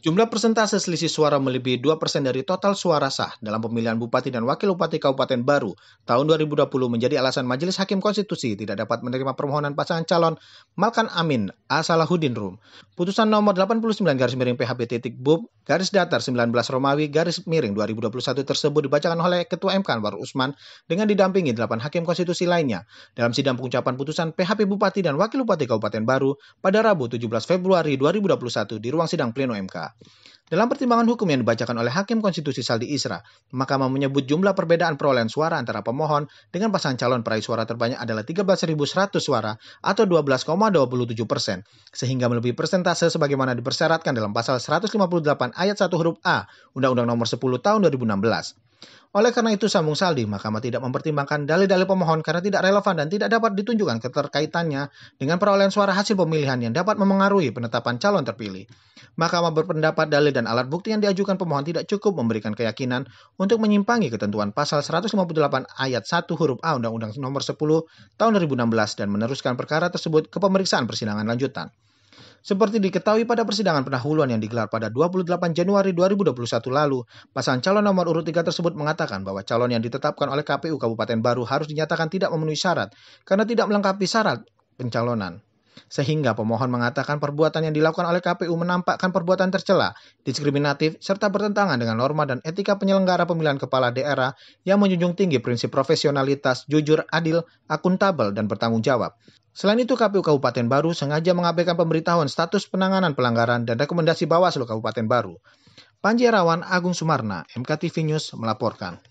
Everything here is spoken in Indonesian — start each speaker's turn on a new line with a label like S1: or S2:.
S1: Jumlah persentase selisih suara melebihi 2% dari total suara sah dalam pemilihan bupati dan wakil bupati Kabupaten Baru tahun 2020 menjadi alasan Majelis Hakim Konstitusi tidak dapat menerima permohonan pasangan calon Malkan Amin Asalahuddin Rum. Putusan nomor 89 garis miring PHB titik bub garis datar 19 Romawi garis miring 2021 tersebut dibacakan oleh Ketua MK Anwar Usman dengan didampingi 8 hakim konstitusi lainnya dalam sidang pengucapan putusan PHP Bupati dan Wakil Bupati Kabupaten Baru pada Rabu 17 Februari 2021 di ruang sidang pleno MK. Dalam pertimbangan hukum yang dibacakan oleh Hakim Konstitusi Saldi Isra, Mahkamah menyebut jumlah perbedaan perolehan suara antara pemohon dengan pasangan calon peraih suara terbanyak adalah 13.100 suara atau 12,27 persen, sehingga melebihi persentase sebagaimana dipersyaratkan dalam pasal 158 ayat 1 huruf A Undang-Undang Nomor 10 Tahun 2016. Oleh karena itu sambung Saldi, Mahkamah tidak mempertimbangkan dalil-dalil pemohon karena tidak relevan dan tidak dapat ditunjukkan keterkaitannya dengan perolehan suara hasil pemilihan yang dapat memengaruhi penetapan calon terpilih. Mahkamah berpendapat dalil dan alat bukti yang diajukan pemohon tidak cukup memberikan keyakinan untuk menyimpangi ketentuan pasal 158 ayat 1 huruf A Undang-Undang Nomor 10 Tahun 2016 dan meneruskan perkara tersebut ke pemeriksaan persidangan lanjutan. Seperti diketahui pada persidangan pendahuluan yang digelar pada 28 Januari 2021 lalu, pasangan calon nomor urut 3 tersebut mengatakan bahwa calon yang ditetapkan oleh KPU Kabupaten Baru harus dinyatakan tidak memenuhi syarat karena tidak melengkapi syarat pencalonan. Sehingga pemohon mengatakan perbuatan yang dilakukan oleh KPU menampakkan perbuatan tercela, diskriminatif, serta bertentangan dengan norma dan etika penyelenggara pemilihan kepala daerah yang menjunjung tinggi prinsip profesionalitas, jujur, adil, akuntabel, dan bertanggung jawab. Selain itu, KPU Kabupaten Baru sengaja mengabaikan pemberitahuan status penanganan pelanggaran dan rekomendasi Bawaslu Kabupaten Baru. Panji Rawan, Agung Sumarna, MKTV News melaporkan.